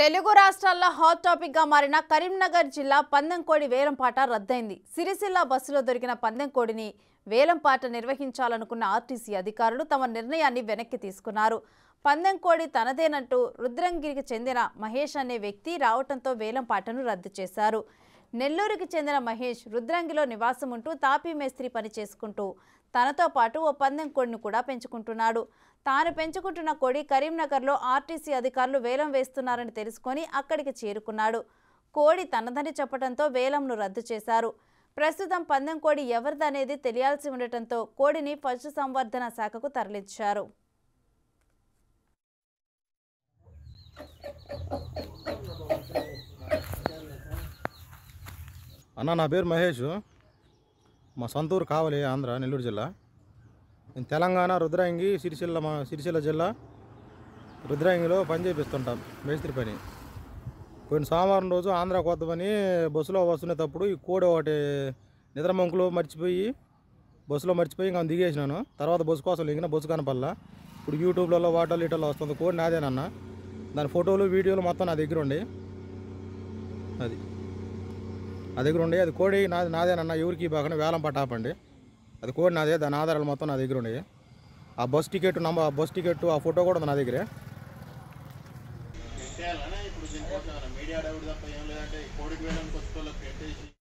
తెలుగు రాష్ట్రాల్లో హాట్ టాపిక్గా మారిన కరీంనగర్ జిల్లా పందెంకోడి వేలంపాట రద్దయింది సిరిసిల్ల బస్సులో దొరికిన పందెంకోడిని వేలంపాట నిర్వహించాలనుకున్న ఆర్టీసీ అధికారులు తమ నిర్ణయాన్ని వెనక్కి తీసుకున్నారు పందెంకోడి తనదేనంటూ రుద్రంగిరికి చెందిన మహేష్ అనే వ్యక్తి రావటంతో వేలంపాటను రద్దు చేశారు నెల్లూరుకి చెందిన మహేష్ రుద్రంగిలో నివాసం ఉంటూ తాపీ మేస్త్రి పని చేసుకుంటూ తనతో పాటు ఓ పందెం కోడిని కూడా పెంచుకుంటున్నాడు తాను పెంచుకుంటున్న కోడి కరీంనగర్లో ఆర్టీసీ అధికారులు వేలం వేస్తున్నారని తెలుసుకొని అక్కడికి చేరుకున్నాడు కోడి తనదని చెప్పడంతో వేలంను రద్దు చేశారు ప్రస్తుతం పందెం కోడి ఎవరిదనేది తెలియాల్సి ఉండటంతో కోడిని పశు సంవర్ధన శాఖకు తరలించారు అన్న నా పేరు మహేష్ మా సొంతూరు కావలి ఆంధ్ర నెల్లూరు జిల్లా నేను తెలంగాణ రుద్రాంగి సిరిసిల్ల మా సిరిసిల్ల జిల్లా రుద్రాంగిలో పని చేపిస్తుంటాం మేస్త్రి పని పోయిన సోమవారం రోజు కొత్త పని బస్సులో వస్తున్నప్పుడు ఈ కోడి ఒకటి నిద్రమంకులో మర్చిపోయి బస్సులో మర్చిపోయి ఇంకా దిగేసినాను తర్వాత బస్సు కోసం లింగిన బస్సు కనపల్లా ఇప్పుడు యూట్యూబ్లలో వాటర్ లీటర్లో వస్తుంది కోడి నాదేనన్న దాని ఫోటోలు వీడియోలు మొత్తం నా దగ్గర ఉండి అది దగ్గర ఉండే అది కోడి నాది నాదేనన్న ఎవరికి బాగానే వేలం పట్టాపండి అది కోడి నాదే దాని ఆధారాలు మొత్తం నా దగ్గర ఉన్నాయి ఆ బస్ టికెట్ నంబర్ ఆ బస్ టికెట్ ఆ ఫోటో కూడా ఉంది నా దగ్గరే మీడియా కోడికి వెళ్ళడానికి